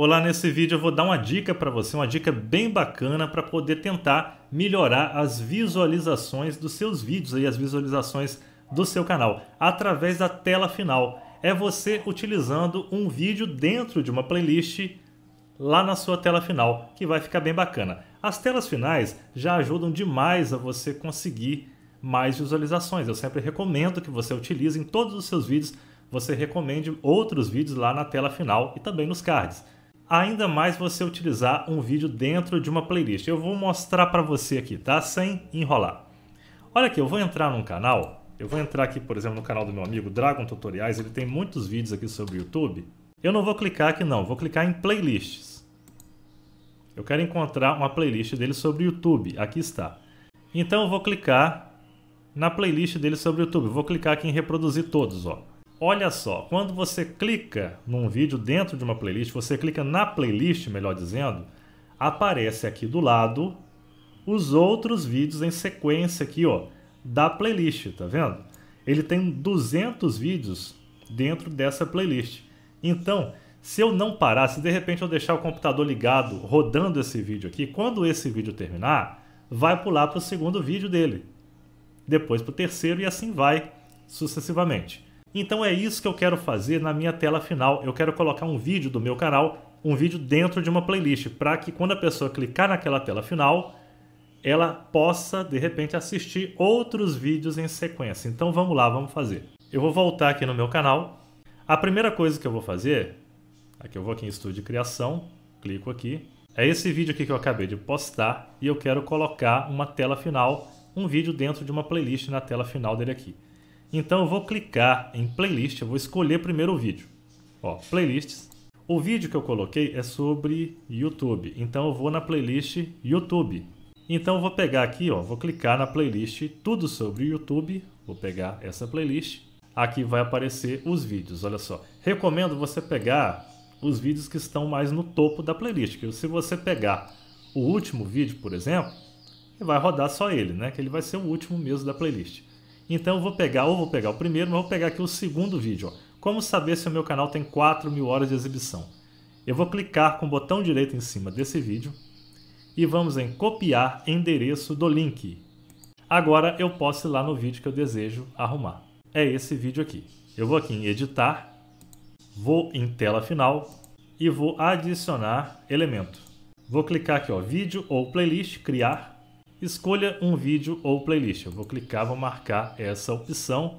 Olá, nesse vídeo eu vou dar uma dica para você, uma dica bem bacana para poder tentar melhorar as visualizações dos seus vídeos e as visualizações do seu canal através da tela final. É você utilizando um vídeo dentro de uma playlist lá na sua tela final, que vai ficar bem bacana. As telas finais já ajudam demais a você conseguir mais visualizações. Eu sempre recomendo que você utilize em todos os seus vídeos, você recomende outros vídeos lá na tela final e também nos cards ainda mais você utilizar um vídeo dentro de uma playlist. Eu vou mostrar para você aqui, tá? Sem enrolar. Olha aqui, eu vou entrar num canal, eu vou entrar aqui, por exemplo, no canal do meu amigo Dragon Tutoriais, ele tem muitos vídeos aqui sobre YouTube. Eu não vou clicar aqui não, vou clicar em playlists. Eu quero encontrar uma playlist dele sobre YouTube, aqui está. Então eu vou clicar na playlist dele sobre YouTube, eu vou clicar aqui em reproduzir todos, ó. Olha só, quando você clica num vídeo dentro de uma playlist, você clica na playlist, melhor dizendo, aparece aqui do lado os outros vídeos em sequência aqui, ó, da playlist, tá vendo? Ele tem 200 vídeos dentro dessa playlist. Então, se eu não parar, se de repente eu deixar o computador ligado, rodando esse vídeo aqui, quando esse vídeo terminar, vai pular para o segundo vídeo dele, depois para o terceiro e assim vai sucessivamente. Então é isso que eu quero fazer na minha tela final. Eu quero colocar um vídeo do meu canal, um vídeo dentro de uma playlist, para que quando a pessoa clicar naquela tela final, ela possa de repente assistir outros vídeos em sequência. Então vamos lá, vamos fazer. Eu vou voltar aqui no meu canal. A primeira coisa que eu vou fazer, aqui eu vou aqui em estúdio de criação, clico aqui. É esse vídeo aqui que eu acabei de postar e eu quero colocar uma tela final, um vídeo dentro de uma playlist na tela final dele aqui. Então eu vou clicar em playlist, eu vou escolher primeiro o vídeo. Ó, playlists. O vídeo que eu coloquei é sobre YouTube, então eu vou na playlist YouTube. Então eu vou pegar aqui, ó, vou clicar na playlist tudo sobre YouTube, vou pegar essa playlist. Aqui vai aparecer os vídeos, olha só. Recomendo você pegar os vídeos que estão mais no topo da playlist, que se você pegar o último vídeo, por exemplo, vai rodar só ele, né? Que ele vai ser o último mesmo da playlist. Então vou pegar, ou vou pegar o primeiro, mas vou pegar aqui o segundo vídeo. Ó. Como saber se o meu canal tem 4 mil horas de exibição? Eu vou clicar com o botão direito em cima desse vídeo e vamos em copiar endereço do link. Agora eu posso ir lá no vídeo que eu desejo arrumar. É esse vídeo aqui. Eu vou aqui em editar, vou em tela final e vou adicionar elemento. Vou clicar aqui, ó, vídeo ou playlist, criar, escolha um vídeo ou playlist. Eu vou clicar, vou marcar essa opção.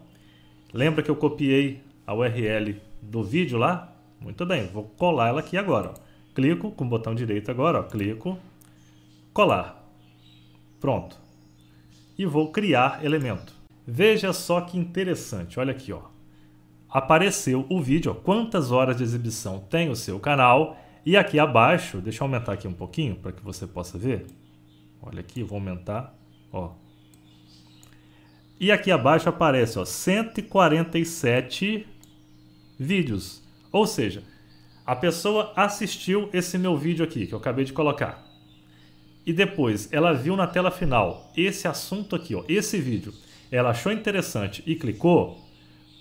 Lembra que eu copiei a URL do vídeo lá? Muito bem, vou colar ela aqui agora. Ó. Clico com o botão direito agora, ó. clico, colar. Pronto. E vou criar elemento. Veja só que interessante, olha aqui, ó. Apareceu o vídeo, ó. quantas horas de exibição tem o seu canal. E aqui abaixo, deixa eu aumentar aqui um pouquinho para que você possa ver. Olha aqui, vou aumentar, ó. E aqui abaixo aparece, ó, 147 vídeos. Ou seja, a pessoa assistiu esse meu vídeo aqui que eu acabei de colocar. E depois ela viu na tela final esse assunto aqui, ó, esse vídeo. Ela achou interessante e clicou.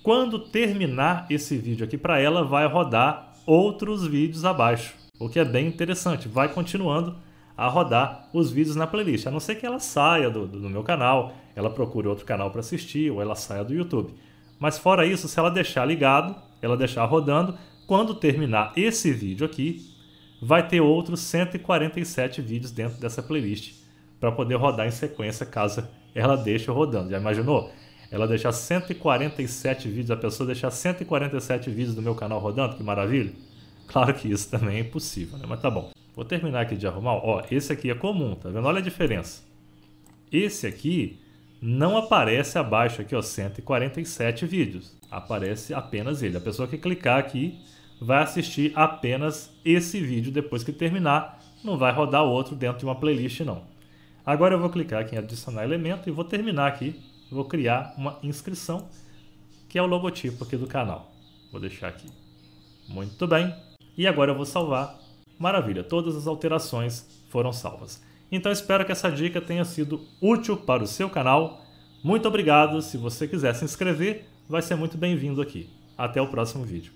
Quando terminar esse vídeo aqui para ela, vai rodar outros vídeos abaixo, o que é bem interessante. Vai continuando a rodar os vídeos na playlist, a não ser que ela saia do, do meu canal, ela procure outro canal para assistir ou ela saia do YouTube. Mas fora isso, se ela deixar ligado, ela deixar rodando, quando terminar esse vídeo aqui, vai ter outros 147 vídeos dentro dessa playlist para poder rodar em sequência caso ela deixe rodando. Já imaginou? Ela deixar 147 vídeos, a pessoa deixar 147 vídeos do meu canal rodando, que maravilha! Claro que isso também é impossível, né? Mas tá bom. Vou terminar aqui de arrumar. Ó, esse aqui é comum, tá vendo? Olha a diferença. Esse aqui não aparece abaixo aqui, ó, 147 vídeos. Aparece apenas ele. A pessoa que clicar aqui vai assistir apenas esse vídeo depois que terminar. Não vai rodar outro dentro de uma playlist, não. Agora eu vou clicar aqui em adicionar elemento e vou terminar aqui. Vou criar uma inscrição, que é o logotipo aqui do canal. Vou deixar aqui. Muito bem. E agora eu vou salvar Maravilha, todas as alterações foram salvas. Então espero que essa dica tenha sido útil para o seu canal. Muito obrigado, se você quiser se inscrever, vai ser muito bem-vindo aqui. Até o próximo vídeo.